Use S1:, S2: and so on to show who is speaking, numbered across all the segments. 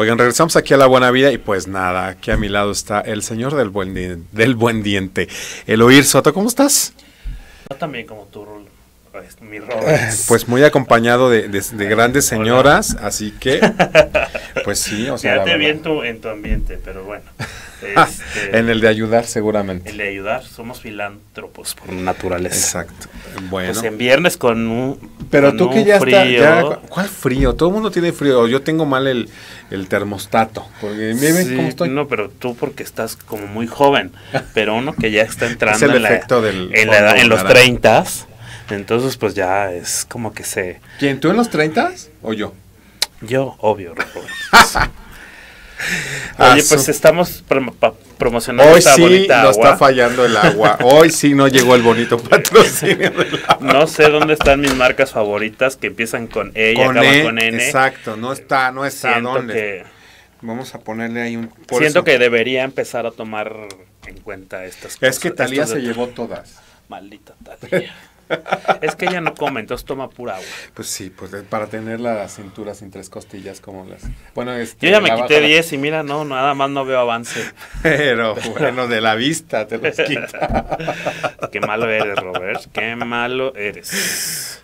S1: Oigan, regresamos aquí a La Buena Vida y pues nada, aquí a mi lado está el señor del buen, del buen diente, el oír Soto. ¿Cómo estás?
S2: Yo también como tú, pues, mi
S1: Pues muy acompañado de, grandes señoras, así que, pues sí, o sea. Quédate bien
S2: en tu ambiente, pero bueno. Ah, este, en el de ayudar, seguramente. El de ayudar, somos
S1: filántropos por naturaleza. Exacto. Bueno. Pues en viernes con un pero tú que ya está. ¿Cuál frío? Todo el mundo tiene frío. Yo tengo mal el, termostato. Porque sí, cómo estoy.
S2: No, pero tú porque estás como muy joven. Pero uno que ya está entrando en, la, los 30 entonces, pues ya es como que se. ¿Quién? ¿Tú en los 30 o yo? Yo, obvio, Roberto. Ah, Oye, pues estamos promocionando Hoy sí bonita no está fallando el agua. Hoy sí
S1: no llegó el bonito patrocinio
S2: No sé dónde están mis marcas favoritas que empiezan con E y acaban e, con N. Exacto,
S1: no está, no está Vamos a ponerle ahí un... Siento que
S2: debería empezar a tomar en cuenta estas es cosas. Es que Talía se llevó todas. Maldita Talía. Es que ella no come, entonces toma pura agua.
S1: Pues sí, pues eh, para tener la cintura sin tres costillas como las... Bueno, este, Yo ya me quité 10
S2: y mira, no, nada más no veo avance. Pero, bueno, de la vista te los quita. qué malo eres, Robert, qué malo eres.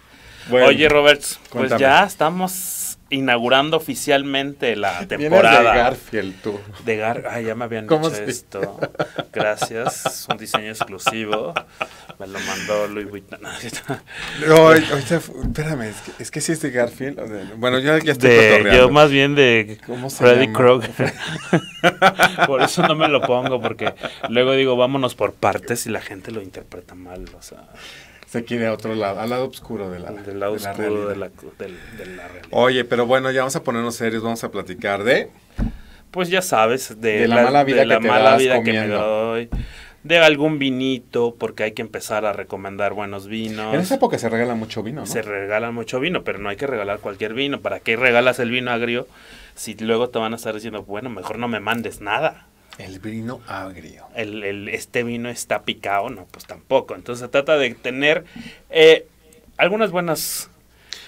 S2: Oye, Robert, pues ya estamos inaugurando oficialmente la temporada. de Garfield,
S1: tú. De Gar Ay, ya me habían dicho esto.
S2: Gracias. Un diseño exclusivo. Me lo mandó Louis Vuitton. no,
S1: espérame, es que, es que sí es de Garfield. bueno, yo ya estoy de, Yo más bien de Freddy Krueger.
S2: por eso no me lo pongo, porque luego digo, vámonos por partes y la gente lo
S1: interpreta mal. O sea. Se quiere a otro lado, al lado oscuro Del lado oscuro de, la, la realidad. Oye, pero bueno, ya vamos a ponernos serios, vamos a platicar de... Pues ya sabes, de, la, mala vida, que, te mala vida me
S2: doy de algún vinito, porque hay que empezar a recomendar buenos vinos. En esa
S1: época se regala mucho vino, Se
S2: regala mucho vino, pero no hay que regalar cualquier vino. ¿Para qué regalas el vino agrio si luego te van a estar diciendo, bueno, mejor no me mandes nada? El vino agrio. El, el, este vino está picado, no, pues tampoco. Entonces se trata de tener eh, algunas buenas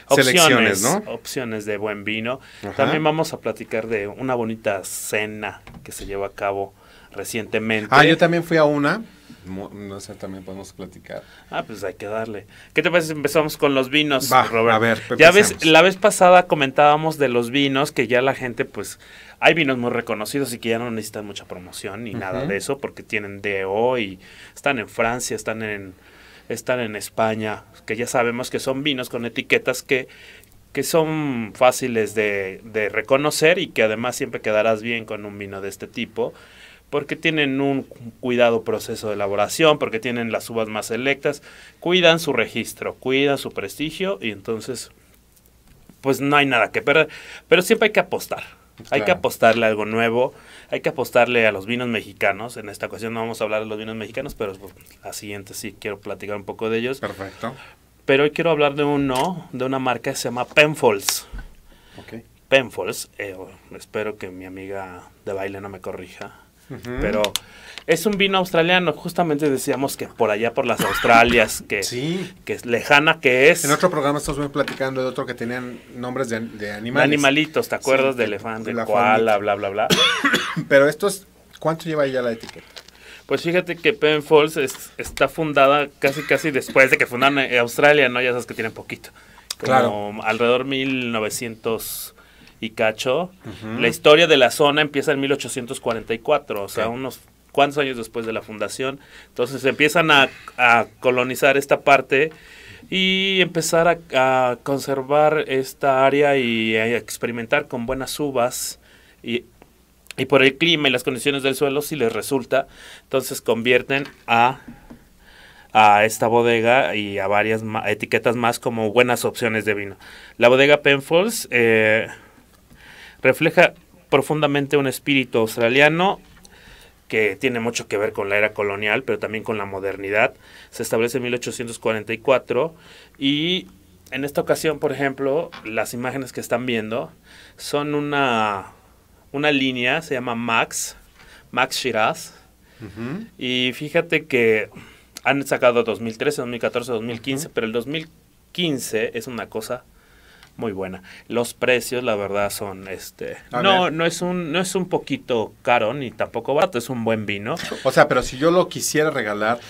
S2: opciones, opciones de buen vino. También vamos a platicar de una bonita cena que se llevó a cabo recientemente. Ah, yo
S1: también fui a una. No sé, también podemos
S2: platicar. Ah, pues hay que darle. ¿Qué te parece si empezamos con los vinos, A ver, ya ves, la vez pasada comentábamos de los vinos que ya la gente, pues, hay vinos muy reconocidos y que ya no necesitan mucha promoción ni nada de eso porque tienen DO y están en Francia, están en, están en España, que ya sabemos que son vinos con etiquetas que, que son fáciles de, de reconocer y que además siempre quedarás bien con un vino de este tipo porque tienen un cuidado proceso de elaboración, porque tienen las uvas más selectas, cuidan su registro, cuidan su prestigio y entonces pues no hay nada que perder, pero siempre hay que apostar. Pues hay que apostarle algo nuevo, hay que apostarle a los vinos mexicanos. En esta ocasión no vamos a hablar de los vinos mexicanos, pero pues, la siguiente sí quiero platicar un poco de ellos. Perfecto. Pero hoy quiero hablar de uno, de una marca que se llama Penfolds. Okay. Penfolds, eh, espero que mi amiga de baile no me corrija. Pero es un vino australiano, justamente decíamos que por allá por las Australias, que, que es lejana que es. En otro
S1: programa estuvimos platicando de otro que tenían nombres de, de animales. animalitos, ¿te acuerdas? de elefante, de koala, bla, bla, bla. Pero esto es, ¿cuánto lleva ya la etiqueta?
S2: Pues fíjate que Penfolds es, está fundada casi casi después de que fundaron eh, Australia, ¿no? Ya sabes que tienen poquito. claro. Alrededor 1900 y cacho. La historia de la zona empieza en 1844, o sea, unos cuantos años después de la fundación. Entonces empiezan a, colonizar esta parte y empezar a, conservar esta área y a experimentar con buenas uvas y, por el clima y las condiciones del suelo si les resulta entonces convierten a a esta bodega y a varias etiquetas más como buenas opciones de vino la bodega Penfolds eh, refleja profundamente un espíritu australiano que tiene mucho que ver con la era colonial, pero también con la modernidad. Se establece en 1844 y en esta ocasión, por ejemplo, las imágenes que están viendo son una, una línea, se llama Max, Max Shiraz. Y fíjate que han sacado 2013, 2014, 2015, pero el 2015 es una cosa muy buena. Los precios, la verdad, son este. no, no es un, no es un poquito caro ni tampoco barato, es un buen vino. O sea, pero si yo lo quisiera regalar,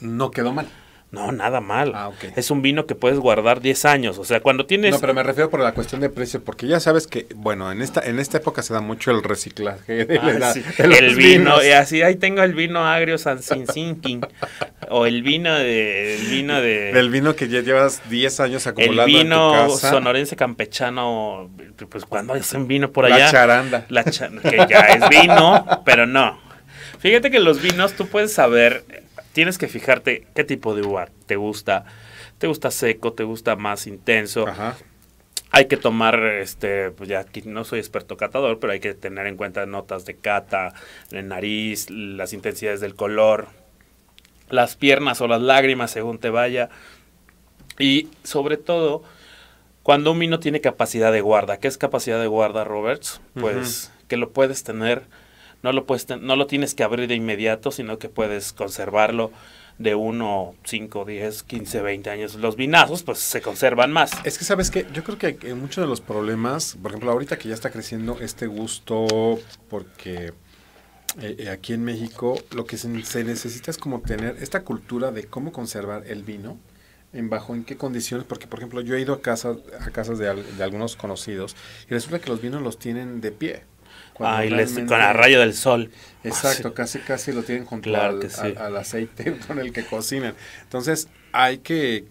S2: no quedó mal. No, nada mal. Ah, es un vino que puedes guardar 10 años. O sea, cuando tienes. No, pero me
S1: refiero por la cuestión de precio, porque ya sabes que, bueno, en esta, en esta época se da mucho el reciclaje ah, El vino, y
S2: así ahí tengo el vino agrio San Sinking.
S1: o el vino de. El vino de. Del vino que ya llevas 10 años acumulando. El vino en sonorense
S2: campechano. Pues cuando hacen vino por allá. La charanda. La charanda. que ya es vino, pero no. Fíjate que los vinos tú puedes saber tienes que fijarte qué tipo de uva te gusta. ¿Te gusta seco? ¿Te gusta más intenso? Ajá. Hay que tomar, este, pues ya aquí no soy experto catador, pero hay que tener en cuenta notas de cata, de nariz, las intensidades del color, las piernas o las lágrimas según te vaya. Y sobre todo, cuando un vino tiene capacidad de guarda. ¿Qué es capacidad de guarda, Roberts? Pues que lo puedes tener no lo, no lo tienes que abrir de inmediato, sino que puedes conservarlo de 1, 5, 10, 15, 20 años. Los vinazos, pues se conservan más. Es que, ¿sabes que
S1: Yo creo que muchos de los problemas, por ejemplo, ahorita que ya está creciendo este gusto, porque eh, eh, aquí en México lo que se, se, necesita es como tener esta cultura de cómo conservar el vino, en bajo en qué condiciones, porque por ejemplo yo he ido a, casa, a casas de, de algunos conocidos y resulta que los vinos los tienen de pie con el rayo del sol. Exacto, casi casi lo tienen junto al, aceite con el que cocinan. Entonces hay que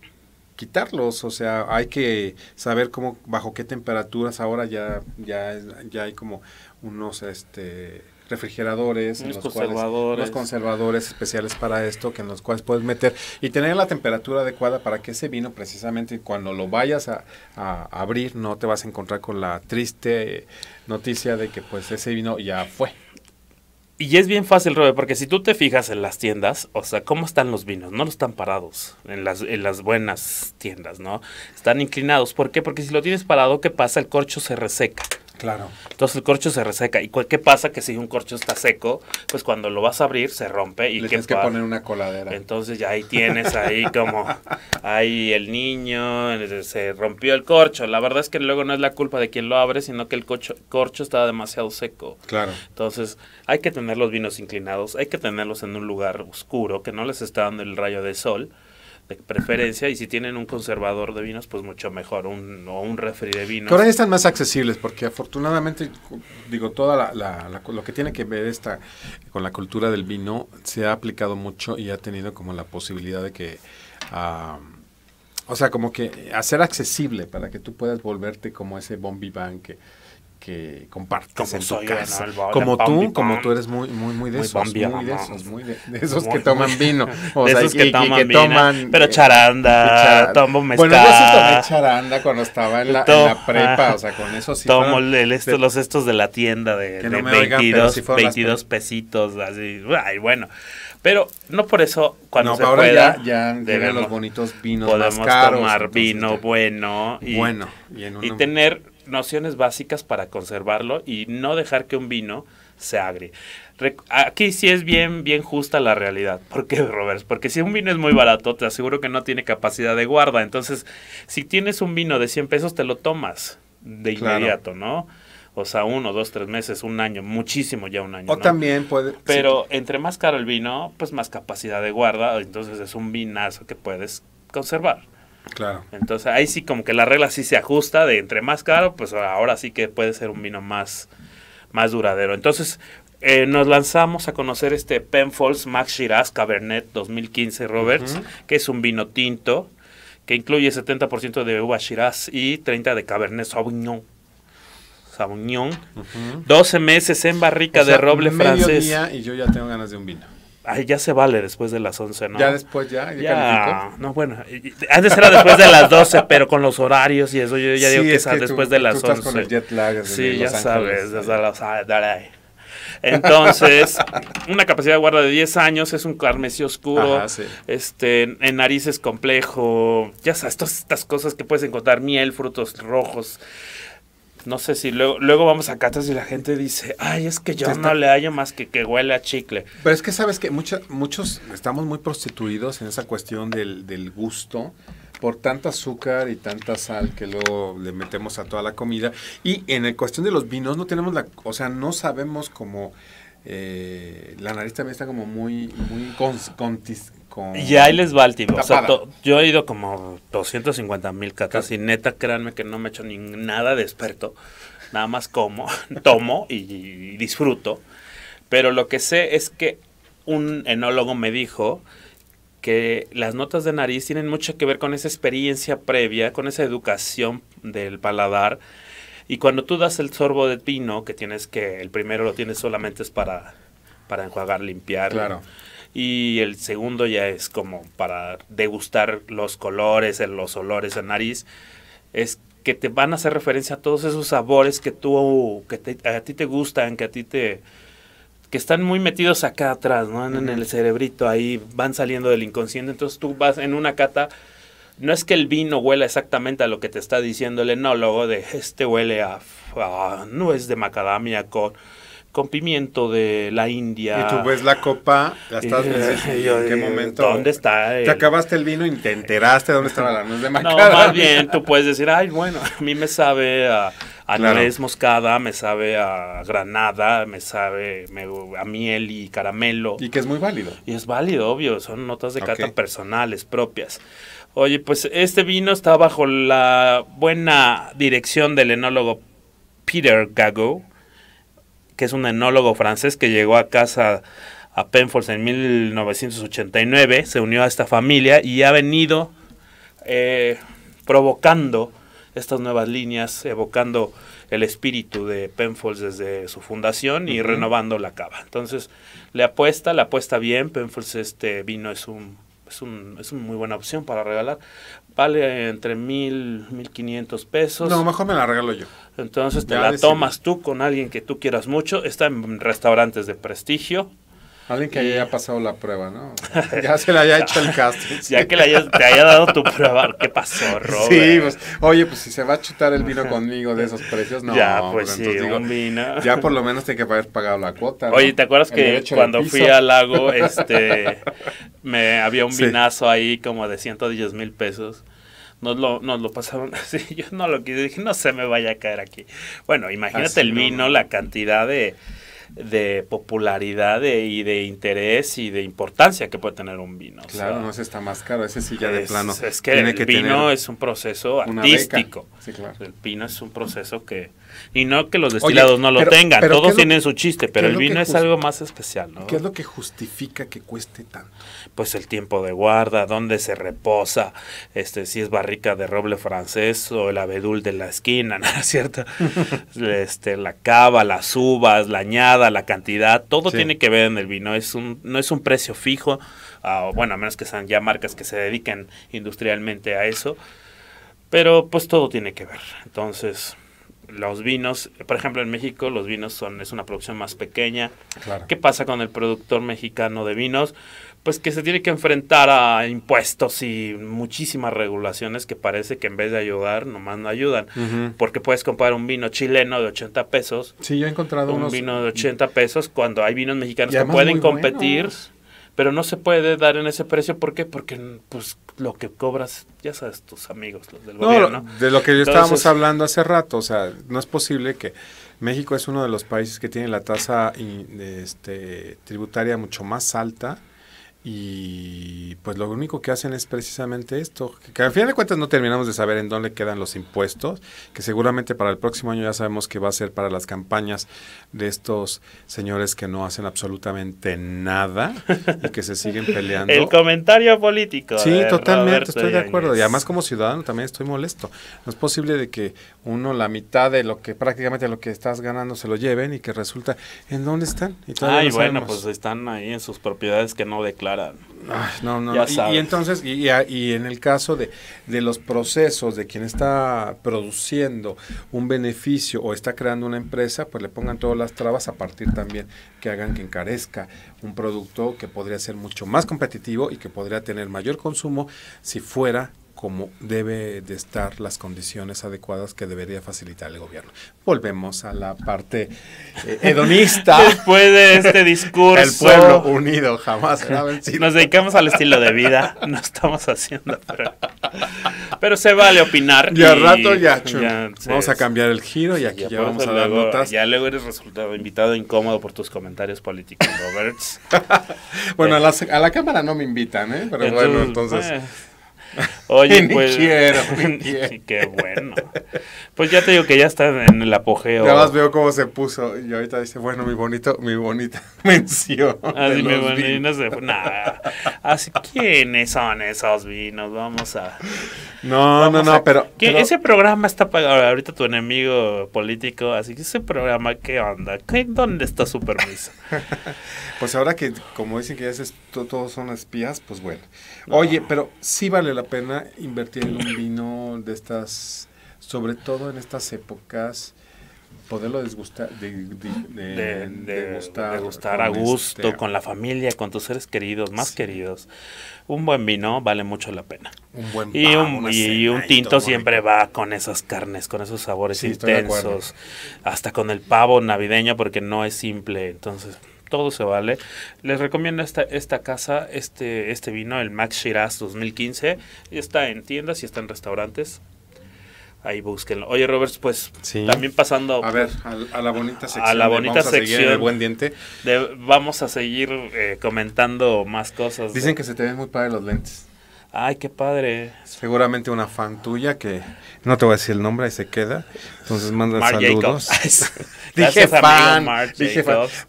S1: quitarlos, o sea, hay que saber cómo, bajo qué temperaturas ahora ya, ya, ya hay como unos, este, refrigeradores, unos conservadores. especiales para esto, que en los cuales puedes meter y tener la temperatura adecuada para que ese vino precisamente cuando lo vayas a, a, abrir no te vas a encontrar con la triste noticia de que pues ese vino ya
S2: fue. Y es bien fácil, Robert, porque si tú te fijas en las tiendas, o sea, ¿cómo están los vinos? No los están parados en las, en las buenas tiendas, ¿no? Están inclinados. ¿Por qué? Porque si lo tienes parado, ¿qué pasa? El corcho se reseca. Claro. Entonces el corcho se reseca. ¿Y qué pasa? Que si un corcho está seco, pues cuando lo vas a abrir se rompe. y tienes que poner una coladera. Entonces ya ahí tienes ahí como, ahí el niño, se rompió el corcho. La verdad es que luego no es la culpa de quien lo abre, sino que el corcho, corcho estaba demasiado seco. Claro. Entonces hay que tener los vinos inclinados, hay que tenerlos en un lugar oscuro, que no les está dando el rayo de sol preferencia y si tienen un conservador de vinos, pues mucho mejor, un, o un refri de vinos. Que ahora están más
S1: accesibles porque afortunadamente, digo, toda la, lo que tiene que ver esta, con la cultura del vino se ha aplicado mucho y ha tenido como la posibilidad de que... o sea, como que hacer accesible para que tú puedas volverte como ese bombi que que compartes en tu casa. como tú, como tú eres muy, muy, muy de esos, muy de esos, muy de, esos que toman vino. O de sea, esos que, toman, vino. Pero eh, charanda, tomo mezcal. Bueno, yo sí tomé charanda cuando estaba en la, prepa, o sea, con eso sí. Tomo los
S2: estos de la tienda de, de 22, pesitos, así, ay, bueno. Pero no por eso cuando se ahora pueda ya, ya los bonitos vinos podemos más tomar vino bueno este, bueno y tener nociones básicas para conservarlo y no dejar que un vino se agri. Aquí sí es bien, bien justa la realidad. ¿Por qué, Robert? Porque si un vino es muy barato, te aseguro que no tiene capacidad de guarda. Entonces, si tienes un vino de 100 pesos, te lo tomas
S1: de inmediato,
S2: ¿no? O sea, uno, dos, tres meses, un año, muchísimo ya un año. O también
S1: puede. Pero
S2: entre más caro el vino, pues más capacidad de guarda, entonces es un vinazo que puedes conservar. Claro. Entonces ahí sí como que la regla sí se ajusta de entre más caro, pues ahora sí que puede ser un vino más, más duradero. Entonces eh, nos lanzamos a conocer este Penfolds Max Shiraz Cabernet 2015 Roberts, que es un vino tinto que incluye 70% de uva Shiraz y 30 de Cabernet Sauvignon. Sauvignon. 12 meses en barrica de roble francés. Día
S1: y yo ya tengo ganas de un vino
S2: ya se vale después
S1: de las 11, ¿no? Ya después, ya. Ya, no, bueno. Antes era después de las 12, pero con
S2: los horarios y eso, yo ya digo que es después de las tú estás Con el jet lag sí, ya sabes. entonces, una capacidad de guarda de 10 años, es un carmesí oscuro, este, en narices complejo, ya sabes, todas estas cosas que puedes encontrar, miel, frutos rojos, no sé si luego, vamos a catas y la gente dice, ay, es que yo no le hallo más que que huele a chicle.
S1: Pero es que sabes que muchos estamos muy prostituidos en esa cuestión del, gusto por tanta azúcar y tanta sal que luego le metemos a toda la comida. Y en la cuestión de los vinos no tenemos la, o sea, no sabemos cómo... Eh, la nariz también está como muy, muy y ahí les va el tipo.
S2: yo he ido como 250 mil catas y neta, créanme que no me he hecho ni nada de experto. Nada más como, tomo y, disfruto. Pero lo que sé es que un enólogo me dijo que las notas de nariz tienen mucho que ver con esa experiencia previa, con esa educación del paladar. Y cuando tú das el sorbo de pino, que tienes que, el primero lo tienes solamente es para, para enjuagar, limpiar. Claro y el segundo ya es como para degustar los colores, los olores, la nariz, es que te van a hacer referencia a todos esos sabores que tú, que a ti te gustan, que a ti te, que están muy metidos acá atrás, ¿no? En, el cerebrito, ahí van saliendo del inconsciente, entonces tú vas en una cata, no es que el vino huela exactamente a lo que te está diciendo el enólogo de este huele a, a no es de macadamia con con pimiento
S1: de la India. Y tú ves la copa, la estás ¿en qué momento? ¿Dónde está? Te acabaste el vino y te enteraste dónde estaba la nuez de macadamia. No, más bien tú puedes decir, ay, bueno, a
S2: mí me sabe a, a nuez moscada, me sabe a granada, me sabe a miel y caramelo. Y que es muy válido. Y es válido, obvio, son notas de carta personales, propias. Oye, pues este vino está bajo la buena dirección del enólogo Peter Gago que es un enólogo francés que llegó a casa a Penfolds en 1989, se unió a esta familia y ha venido eh, provocando estas nuevas líneas, evocando el espíritu de Penfolds desde su fundación y renovando la cava. Entonces, le apuesta, le apuesta bien. Penfolds este vino es un es, un, es una muy buena opción para regalar. Vale entre mil, mil quinientos pesos. No, mejor me la regalo yo. Entonces te la tomas tú con alguien que tú quieras mucho. Está en restaurantes de prestigio. Alguien que haya pasado la prueba, ¿no?
S1: Ya se le haya hecho el casting. ya que le hayas, te haya dado tu prueba, ¿qué pasó, Robert? Sí, pues, oye, pues si se va a chutar el vino conmigo de esos precios, no. Ya, pues sí, un vino. Ya por lo menos tiene que haber pagado la cuota. Oye, ¿te acuerdas que cuando fui al lago, este, me había un
S2: vinazo ahí como de 110 mil pesos? nos lo, nos lo pasaron así. Yo no lo quise, dije, no se me vaya a caer aquí. Bueno, imagínate el vino, la cantidad de de popularidad e- y de interés y de importancia que puede tener un vino. Claro, no es está más caro, ese sí de plano. Es que el vino es un proceso artístico. Sí, claro. El vino es un proceso que y no que los destilados no lo tengan, todos tienen su chiste, pero el vino es algo
S1: más especial, ¿no? ¿Qué es lo que justifica que cueste tanto?
S2: Pues el tiempo de guarda, dónde se reposa, este, si es barrica de roble francés o el abedul de la esquina, nada es cierto? este, la cava, las uvas, la añada, la cantidad, todo tiene que ver en el vino, es un, no es un precio fijo, ah, bueno, a menos que sean ya marcas que se dediquen industrialmente a eso, pero pues todo tiene que ver, entonces los vinos, por ejemplo en México los vinos son es una producción más pequeña. ¿Qué pasa con el productor mexicano de vinos? Pues que se tiene que enfrentar a impuestos y muchísimas regulaciones que parece que en vez de ayudar, nomás no ayudan. Porque puedes comprar un vino chileno de 80 pesos.
S1: Sí, yo he encontrado un vino
S2: de 80 pesos cuando hay vinos mexicanos que pueden competir pero no se puede dar en ese precio. ¿Por qué? Porque pues, lo que cobras, ya sabes, tus amigos, los del De lo que yo estábamos
S1: hablando hace rato, o sea, no es posible que México es uno de los países que tiene la tasa este, tributaria mucho más alta y pues lo único que hacen es precisamente esto, que al final de cuentas no terminamos de saber en dónde quedan los impuestos, que seguramente para el próximo año ya sabemos que va a ser para las campañas de estos señores que no hacen absolutamente nada y que se siguen peleando. el
S2: comentario político. Sí, totalmente, estoy de acuerdo. Y además como
S1: ciudadano también estoy molesto. No es posible de que uno la mitad de lo que prácticamente lo que estás ganando se lo lleven y que resulta, ¿en dónde están? Y ah, y bueno, pues
S2: están ahí en sus propiedades que no declaran no, no, Y,
S1: entonces, y, en el caso de, de los procesos de quien está produciendo un beneficio o está creando una empresa, pues le pongan todas las trabas a partir también que hagan que encarezca un producto que podría ser mucho más competitivo y que podría tener mayor consumo si fuera como debe de estar las condiciones adecuadas que debería facilitar el gobierno. Volvemos a la parte eh, hedonista. Después de este discurso. El pueblo unido jamás será Nos dedicamos al estilo de vida,
S2: no estamos haciendo. Pero, se vale opinar. Y, al rato ya, vamos a cambiar el
S1: giro y aquí ya, vamos a dar notas.
S2: Ya luego eres resultado invitado incómodo por tus
S1: comentarios políticos, Roberts. bueno, eh. a, la cámara no me invitan, ¿eh? Pero bueno, entonces... Eh. Oye, pues. Quiero, qué bueno. Pues ya te digo que ya está en el apogeo. ya más veo cómo se puso. Y ahorita dice, bueno, mi bonito, mi bonita mención. Así ah, mi bonito se
S2: fue. Así, ¿quiénes son esos vinos? Vamos a.
S1: No, no, no, pero, Ese programa está pagado.
S2: Ahorita tu enemigo político. Así que ese programa, ¿qué onda? ¿Qué, ¿Dónde está su permiso?
S1: pues ahora que, como dicen que ya todos son espías, pues bueno. Oye, pero sí vale la pena invertir en un vino de estas, sobre todo en estas épocas, poderlo de, degustar, a este gusto,
S2: con la familia, con tus seres queridos, más queridos. Un buen vino vale mucho la pena.
S1: y un, tinto
S2: siempre va con esas carnes, con esos sabores intensos, hasta con el pavo navideño porque no es simple, entonces todo se vale. Les recomiendo esta, esta casa, este, este vino, el Max Shiraz 2015. Está en tiendas y está en restaurantes. Ahí búsquenlo. Oye, Roberts, pues también pasando. A ver,
S1: a, la bonita sección. A la bonita sección. buen diente.
S2: vamos a seguir eh, comentando más cosas.
S1: Dicen que se te ven muy padre los lentes ay, qué padre. Seguramente una fan tuya que no te voy a decir el nombre, ahí se queda. Entonces manda saludos. dije, fan,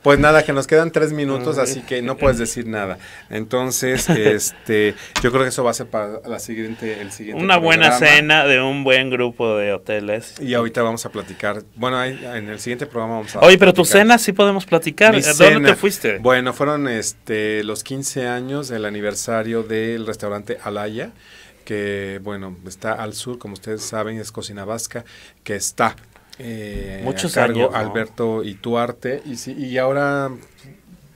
S1: Pues nada, que nos quedan tres minutos, así que no puedes decir nada. Entonces, este, yo creo que eso va a ser para la siguiente, el Una buena cena de un buen grupo de hoteles. Y ahorita vamos a platicar. Bueno, en el siguiente programa vamos a. Oye, pero tu cena sí podemos platicar. ¿Dónde te fuiste? Bueno, fueron este los 15 años del aniversario del restaurante que bueno, está al sur, como ustedes saben, es Cocina Vasca, que está eh, a cargo Alberto Ituarte, y, si, y ahora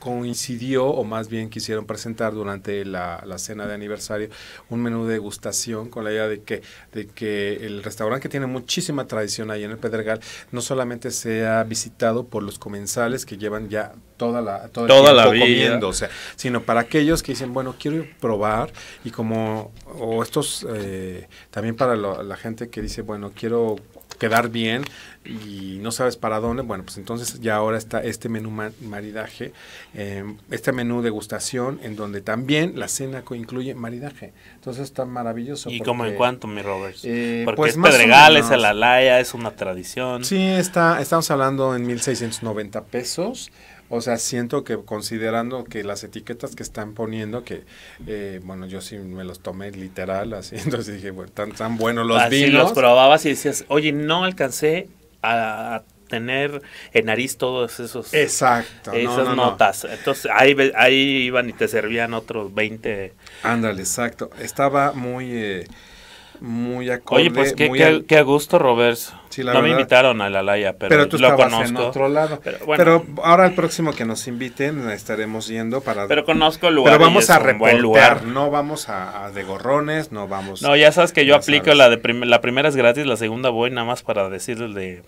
S1: coincidió, o más bien quisieron presentar durante la, cena de aniversario, un menú de degustación con la idea de que, de que el restaurante que tiene muchísima tradición ahí en el Pedregal no solamente sea visitado por los comensales que llevan ya toda la, toda la vida. sino para aquellos que dicen, bueno, quiero probar y como, o estos, eh, también para la gente que dice, bueno, quiero quedar bien y no sabes para dónde, bueno, pues entonces ya ahora está este menú maridaje, em, este menú degustación, en donde también la cena incluye maridaje. Entonces está maravilloso. ¿Y como en cuanto mi Robert, eh, porque pues es Pedregal, es Alalaya,
S2: es una tradición. Sí,
S1: está, estamos hablando en 1.690 pesos o sea, siento que considerando que las etiquetas que están poniendo, que, eh, bueno, yo sí me los tomé literal, así, entonces dije, bueno, tan, tan buenos los así los probabas
S2: y decías, oye, no alcancé a tener en nariz todos esos exacto esas notas entonces ahí, ahí iban y te servían otros 20
S1: ándale exacto estaba muy eh, muy acorde. Oye, pues qué, muy gusto, Roberts. no me invitaron a la Laya, pero, tú lo conozco. en otro lado. Pero, ahora el próximo que nos inviten estaremos yendo para... Pero conozco el lugar. Pero vamos a reportear, no vamos a, de gorrones, no vamos... No, ya sabes que yo aplico la
S2: de la primera es gratis, la segunda voy nada más para
S1: decirles de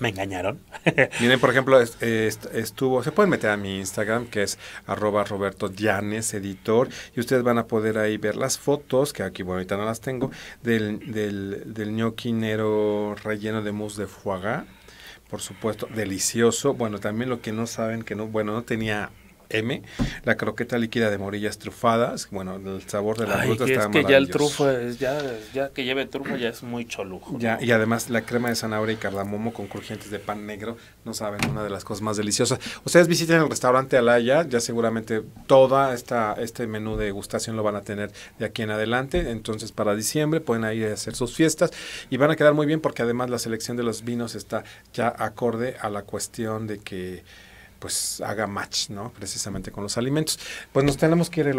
S1: me engañaron. Miren, por ejemplo, estuvo, se pueden meter a mi Instagram, que es arroba Roberto editor, y ustedes van a poder ahí ver las fotos, que aquí, bueno, ahorita no las tengo, del, del, del ñoquinero relleno de mousse de foie por supuesto, delicioso. Bueno, también lo que no saben, que no, bueno, no tenía M, la croqueta líquida de morillas trufadas. Bueno, el sabor de la fruta fruta que está Es que ya el trufo,
S2: es, ya, ya que lleve trufo ya es muy cholujo.
S1: Ya, y además la crema de zanahoria y cardamomo con crujientes de pan negro, no saben, una de las cosas más deliciosas. Ustedes visiten el restaurante Alaya, ya seguramente toda esta este menú de degustación lo van a tener de aquí en adelante, entonces para diciembre pueden ir a hacer sus fiestas y van a quedar muy bien porque además la selección de los vinos está ya acorde a la cuestión de que pues haga match, ¿no? Precisamente con los alimentos. Pues nos tenemos que ir,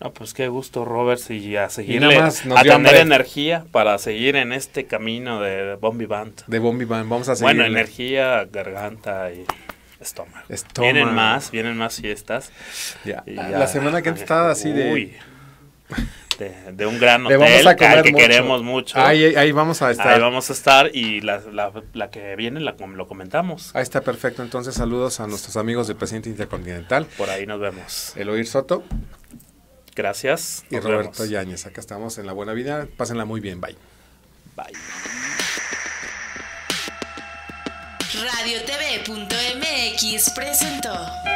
S1: No, pues qué gusto, Robert, y a seguirle, a tener
S2: energía para seguir en este camino de Bombi Band.
S1: De Bombi Band, vamos a seguir. Bueno,
S2: energía, garganta y estómago. estómago. Vienen más, vienen más fiestas. Ya. La semana que antes estaba así de... Uy. Este, de, un gran hotel que queremos mucho. Ahí, vamos a estar. Ahí vamos a estar y la,
S1: que viene la, lo comentamos. Ahí está perfecto. Entonces, saludos a nuestros amigos del Presidente Intercontinental. Por ahí nos vemos. Eloir Soto. Gracias. Y Roberto Yáñez. Acá estamos en La Buena Vida. Pásenla muy bien. Bye. Bye.
S2: Radio presentó.